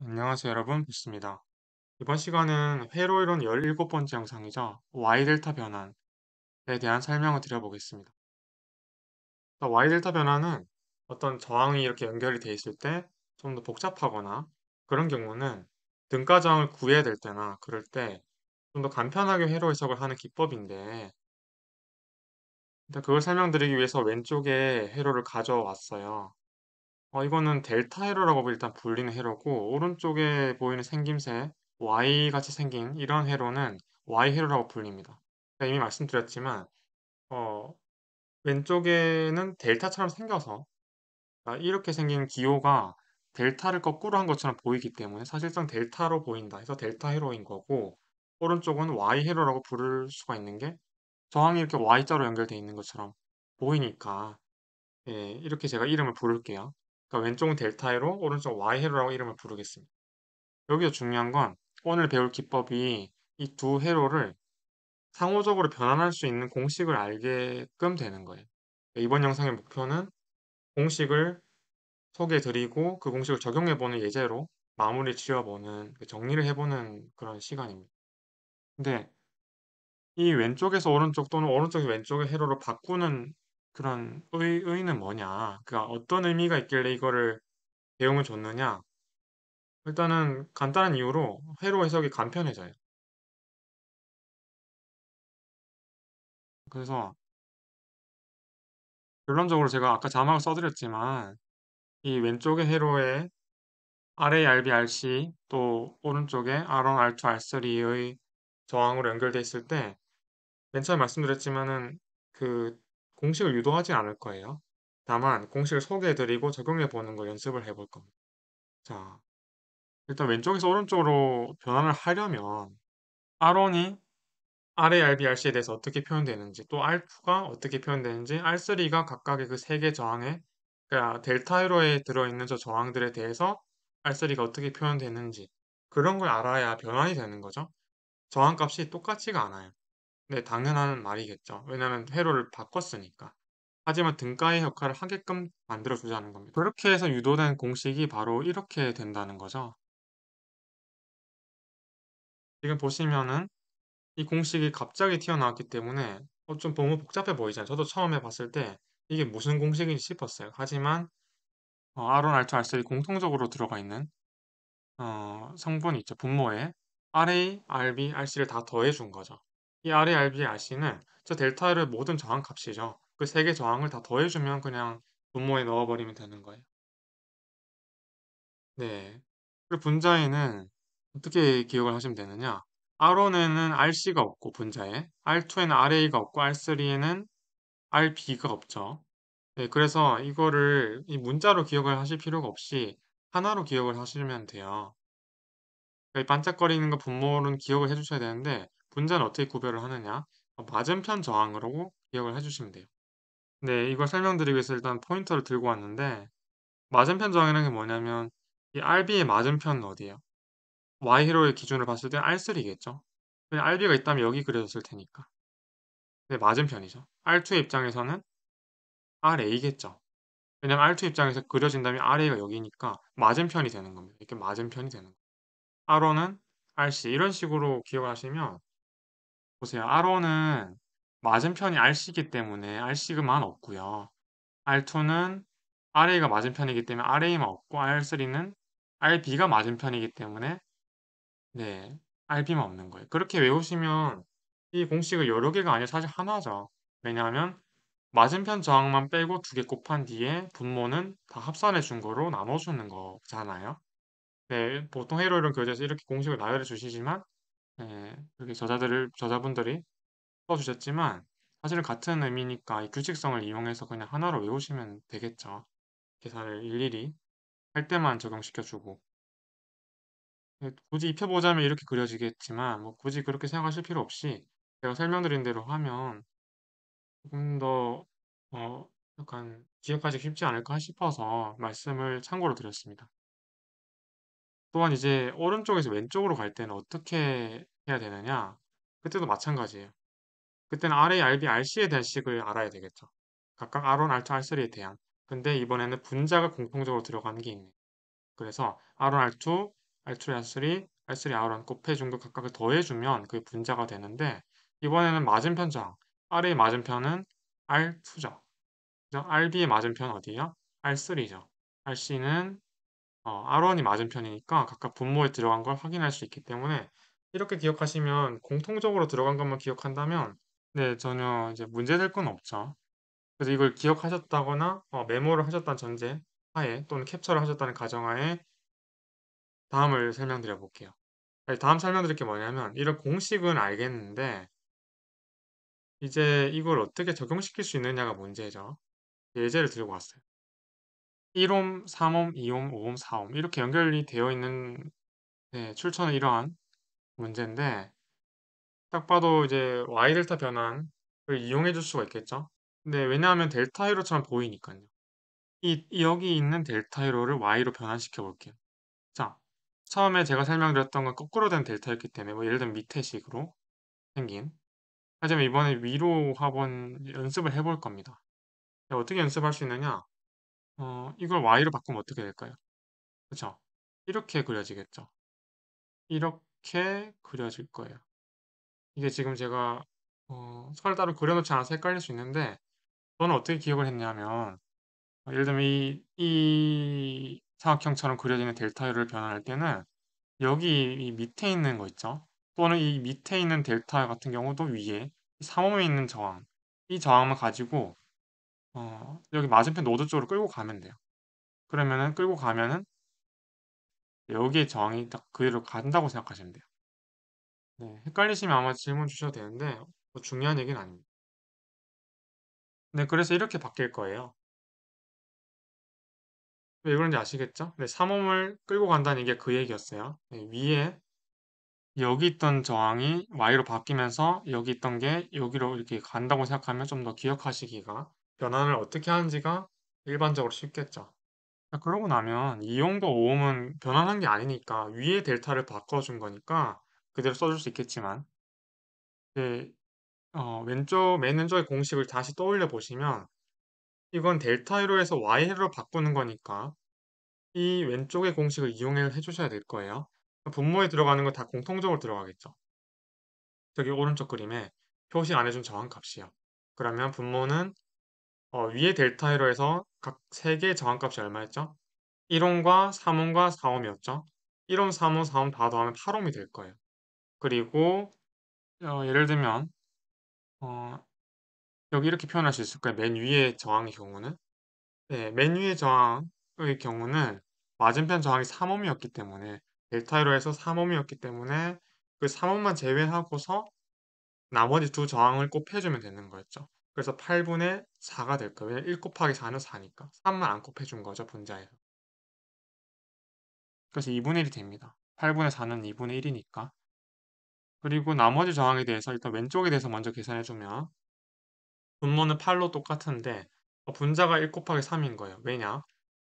안녕하세요 여러분, 뵙습니다. 이번 시간은 회로이론 17번째 영상이자 Y델타 변환에 대한 설명을 드려보겠습니다. 그러니까 Y델타 변환은 어떤 저항이 이렇게 연결이 되어 있을 때 좀 더 복잡하거나 그런 경우는 등가 저항을 구해야 될 때나 그럴 때 좀 더 간편하게 회로 해석을 하는 기법인데 일단 그걸 설명드리기 위해서 왼쪽에 회로를 가져왔어요. 어, 이거는 델타 회로라고 일단 불리는 회로고 오른쪽에 보이는 생김새 Y같이 생긴 이런 회로는 Y 회로라고 불립니다. 이미 말씀드렸지만 어, 왼쪽에는 델타처럼 생겨서 아, 이렇게 생긴 기호가 델타를 거꾸로 한 것처럼 보이기 때문에 사실상 델타로 보인다 해서 델타 회로인 거고 오른쪽은 Y 회로라고 부를 수가 있는 게 저항이 이렇게 Y자로 연결되어 있는 것처럼 보이니까 예, 이렇게 제가 이름을 부를게요. 그러니까 왼쪽은 델타 해로, 오른쪽 y 헤로라고 이름을 부르겠습니다. 여기서 중요한 건 오늘 배울 기법이 이 두 회로를 상호적으로 변환할 수 있는 공식을 알게끔 되는 거예요. 그러니까 이번 영상의 목표는 공식을 소개해드리고 그 공식을 적용해보는 예제로 마무리 지어보는 그 정리를 해보는 그런 시간입니다. 근데 이 왼쪽에서 오른쪽 또는 오른쪽에서 왼쪽의 회로를 바꾸는 그런 의, 의는 뭐냐? 그러니까 어떤 의미가 있길래 이거를 내용을 줬느냐? 일단은 간단한 이유로 회로 해석이 간편해져요. 그래서 결론적으로 제가 아까 자막을 써드렸지만 이 왼쪽의 회로에 RA, RB, RC 또 오른쪽에 R1, R2, R3의 저항으로 연결돼 있을 때맨 처음에 말씀드렸지만은 그 공식을 유도하지 않을 거예요. 다만 공식을 소개해드리고 적용해보는 걸 연습을 해볼 겁니다. 자, 일단 왼쪽에서 오른쪽으로 변환을 하려면 R1이 RA, RB, RC에 대해서 어떻게 표현되는지 또 R2가 어떻게 표현되는지 R3가 각각의 그 세 개 저항에 그러니까 델타 회로에 들어있는 저 저항들에 대해서 R3가 어떻게 표현되는지 그런 걸 알아야 변환이 되는 거죠. 저항값이 똑같지가 않아요. 네, 당연한 말이겠죠. 왜냐하면 회로를 바꿨으니까. 하지만 등가의 역할을 하게끔 만들어주자는 겁니다. 그렇게 해서 유도된 공식이 바로 이렇게 된다는 거죠. 지금 보시면은 이 공식이 갑자기 튀어나왔기 때문에 어, 좀 너무 복잡해 보이잖아요. 저도 처음에 봤을 때 이게 무슨 공식인지 싶었어요. 하지만 어, 아론, 알투, 알셀 공통적으로 들어가 있는 어, 성분이 있죠. 분모에 RA, RB, RC를 다 더해준 거죠. 이 RERBRC는 저 델타를 모든 저항값이죠. 그 세 개 저항을 다 더해주면 그냥 분모에 넣어버리면 되는 거예요. 네. 그리고 분자에는 어떻게 기억을 하시면 되느냐. R1에는 RC가 없고 분자에 R2에는 RA가 없고 R3에는 RB가 없죠. 네, 그래서 이거를 이 문자로 기억을 하실 필요가 없이 하나로 기억을 하시면 돼요. 그러니까 반짝거리는 거 분모는 기억을 해주셔야 되는데 분자는 어떻게 구별을 하느냐 맞은편 저항으로 기억을 해주시면 돼요. 네, 이걸 설명드리기 위해서 일단 포인터를 들고 왔는데 맞은편 저항이라는 게 뭐냐면 이 RB의 맞은편은 어디예요? Y히로의 기준을 봤을 때 R3겠죠? 그냥 RB가 있다면 여기 그려졌을 테니까. 네, 맞은편이죠. R2의 입장에서는 RA겠죠. 왜냐면 R2 입장에서 그려진다면 RA가 여기니까 맞은편이 되는 겁니다. 이렇게 맞은편이 되는 거예요. R1은 RC 이런 식으로 기억하시면 보세요. R1은 맞은편이 RC이기 때문에 RC만 없고요. R2는 RA가 맞은편이기 때문에 RA만 없고 R3는 RB가 맞은편이기 때문에 네, RB만 없는 거예요. 그렇게 외우시면 이 공식을 여러 개가 아니라 사실 하나죠. 왜냐하면 맞은편 저항만 빼고 두 개 곱한 뒤에 분모는 다 합산해 준 거로 나눠주는 거잖아요. 네, 보통 회로 이런 교재에서 이렇게 공식을 나열해 주시지만 그 저자들을 저자분들이 써주셨지만 사실 같은 의미니까 이 규칙성을 이용해서 그냥 하나로 외우시면 되겠죠. 계산을 일일이 할 때만 적용시켜주고 예, 굳이 입혀보자면 이렇게 그려지겠지만 뭐 굳이 그렇게 생각하실 필요 없이 제가 설명드린 대로 하면 조금 더 어, 약간 기억하기 쉽지 않을까 싶어서 말씀을 참고로 드렸습니다. 또한 이제 오른쪽에서 왼쪽으로 갈 때는 어떻게 해야 되느냐 그때도 마찬가지예요. 그때는 RA, RB, RC에 대한 식을 알아야 되겠죠. 각각 R1, R2, R3에 대한 근데 이번에는 분자가 공통적으로 들어가는 게 있네요. 그래서 R1, R2, R2, R3, R3, R1 곱해준 것 각각을 더해주면 그게 분자가 되는데 이번에는 맞은편 정 R의 맞은편은 R2죠. 그죠? RB의 맞은편 어디예요? R3죠. RC는 어, R1이 맞은편이니까 각각 분모에 들어간 걸 확인할 수 있기 때문에 이렇게 기억하시면 공통적으로 들어간 것만 기억한다면 네, 전혀 이제 문제될 건 없죠. 그래서 이걸 기억하셨다거나 어, 메모를 하셨다는 전제 하에 또는 캡처를 하셨다는 가정하에 다음을 설명드려 볼게요. 다음 설명드릴 게 뭐냐면 이런 공식은 알겠는데 이제 이걸 어떻게 적용시킬 수 있느냐가 문제죠. 예제를 들고 왔어요. 1홈, 3옴2옴5옴4옴 이렇게 연결이 되어 있는 네, 출처는 이러한 문제인데 딱 봐도 이제 y 델타 변환을 이용해 줄 수가 있겠죠. 근데 왜냐하면 델타 1호처럼 보이니까요. 이, 여기 있는 델타 1호를 y로 변환시켜 볼게요. 자, 처음에 제가 설명드렸던 건 거꾸로 된 델타였기 때문에 뭐 예를 들면 밑에 식으로 생긴 하지만 이번에 위로 화번 연습을 해 볼 겁니다. 어떻게 연습할 수 있느냐? 어, 이걸 y로 바꾸면 어떻게 될까요? 그렇죠? 이렇게 그려지겠죠. 이렇게 그려질 거예요. 이게 지금 제가 어, 따로 그려놓지 않아서 헷갈릴 수 있는데 저는 어떻게 기억을 했냐면 어, 예를 들면 이, 이 사각형처럼 그려지는 델타유를 변환할 때는 여기 이 밑에 있는 거 있죠? 또는 이 밑에 있는 델타 같은 경우도 위에 상호에 있는 저항 이 저항을 가지고 어, 여기 맞은편 노드 쪽으로 끌고 가면 돼요. 그러면은 끌고 가면은 여기에 저항이딱 그대로 간다고 생각하시면 돼요. 네, 헷갈리시면 아마 질문 주셔도 되는데 뭐 중요한 얘기는 아닙니다. 네, 그래서 이렇게 바뀔 거예요. 왜 그런지 아시겠죠? 네, 3홈을 끌고 간다는 게 그 얘기였어요. 네, 위에 여기 있던 저항이 Y로 바뀌면서 여기 있던 게 여기로 이렇게 간다고 생각하면 좀 더 기억하시기가 변환을 어떻게 하는지가 일반적으로 쉽겠죠. 자, 아, 그러고 나면 이용도 오음은 변환한 게 아니니까 위에 델타를 바꿔준 거니까 그대로 써줄 수 있겠지만 이제 어, 왼쪽 맨 왼쪽의 공식을 다시 떠올려 보시면 이건 델타 1호에서 y 해로 바꾸는 거니까 이 왼쪽의 공식을 이용해 해주셔야 될 거예요. 분모에 들어가는 건다 공통적으로 들어가겠죠. 저기 오른쪽 그림에 표시 안 해준 저항 값이요. 그러면 분모는 어, 위의 델타 회로해서각3 개의 저항값이 얼마였죠? 1옴과 3옴과 4옴이었죠? 1옴, 3옴, 4옴 다 더하면 8옴이 될 거예요. 그리고 어, 예를 들면 어, 여기 이렇게 표현할 수 있을 까요맨 위의 저항의 경우는 네, 맨 위의 저항의 경우는 맞은편 저항이 3옴이었기 때문에 델타 회로해서 3옴이었기 때문에 그 3옴만 제외하고서 나머지 두 저항을 곱해주면 되는 거였죠. 그래서 8분의 4가 될 거예요. 1 곱하기 4는 4니까. 3만 안 곱해준 거죠, 분자에서. 그래서 2분의 1이 됩니다. 8분의 4는 2분의 1이니까. 그리고 나머지 저항에 대해서 일단 왼쪽에 대해서 먼저 계산해주면 분모는 8로 똑같은데 어, 분자가 1 곱하기 3인 거예요. 왜냐?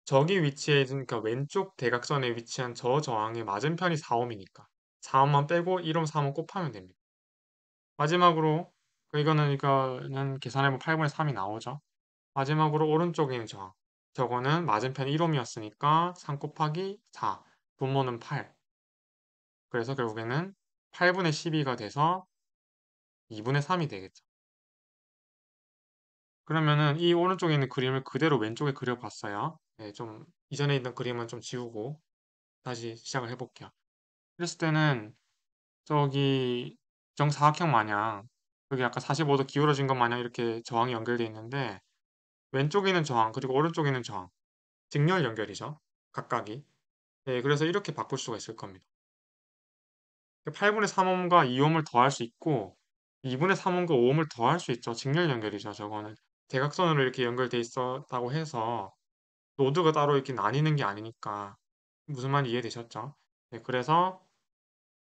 저기 위치에 그러니까 왼쪽 대각선에 위치한 저 저항의 맞은편이 4옴이니까 4옴만 빼고 1옴, 3옴 곱하면 됩니다. 마지막으로 그 이거는 이거는 계산해보면 8분의 3이 나오죠. 마지막으로 오른쪽에 있는 저항 저거는 맞은편 1옴이었으니까3 곱하기 4 분모는 8 그래서 결국에는 8분의 12가 돼서 2분의 3이 되겠죠. 그러면은 이 오른쪽에 있는 그림을 그대로 왼쪽에 그려봤어요. 네, 좀 이전에 있던 그림은 좀 지우고 다시 시작을 해볼게요. 그랬을 때는 저기 정사각형 마냥 여기 아까 45도 기울어진 것 마냥 이렇게 저항이 연결되어 있는데 왼쪽에는 저항 그리고 오른쪽에는 저항 직렬 연결이죠. 각각이. 네, 그래서 이렇게 바꿀 수가 있을 겁니다. 8분의 3옴과 2옴을 더할 수 있고 2분의 3옴과 5옴을 더할 수 있죠. 직렬 연결이죠. 저거는 대각선으로 이렇게 연결되어 있었다고 해서 노드가 따로 이렇게 나뉘는 게 아니니까 무슨 말 이해되셨죠? 네, 그래서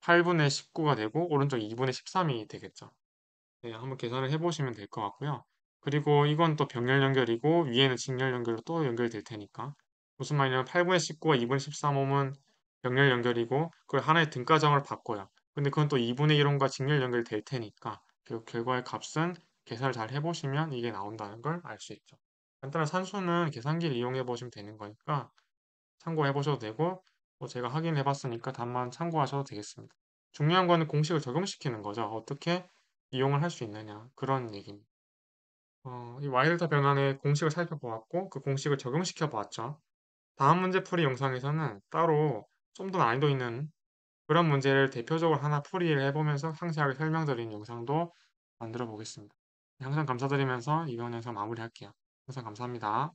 8분의 19가 되고 오른쪽 2분의 13이 되겠죠. 네, 한번 계산을 해보시면 될 것 같고요. 그리고 이건 또 병렬 연결이고 위에는 직렬 연결로 또 연결될 테니까 무슨 말이냐면 8분의 19와 2분의 13홈은 병렬 연결이고 그걸 하나의 등가정을 바꿔요. 근데 그건 또 2분의 1홈과 직렬 연결될 테니까 결, 그 결과의 값은 계산을 잘 해보시면 이게 나온다는 걸 알 수 있죠. 간단한 산수는 계산기를 이용해 보시면 되는 거니까 참고해 보셔도 되고 뭐 제가 확인해 봤으니까 답만 참고하셔도 되겠습니다. 중요한 거는 공식을 적용시키는 거죠. 어떻게 이용을 할 수 있느냐 그런 얘기입니다. 어, 이 와이델타 변환의 공식을 살펴보았고 그 공식을 적용시켜 보았죠. 다음 문제 풀이 영상에서는 따로 좀 더 난이도 있는 그런 문제를 대표적으로 하나 풀이를 해보면서 상세하게 설명드린 영상도 만들어 보겠습니다. 네, 항상 감사드리면서 이번 영상 마무리할게요. 항상 감사합니다.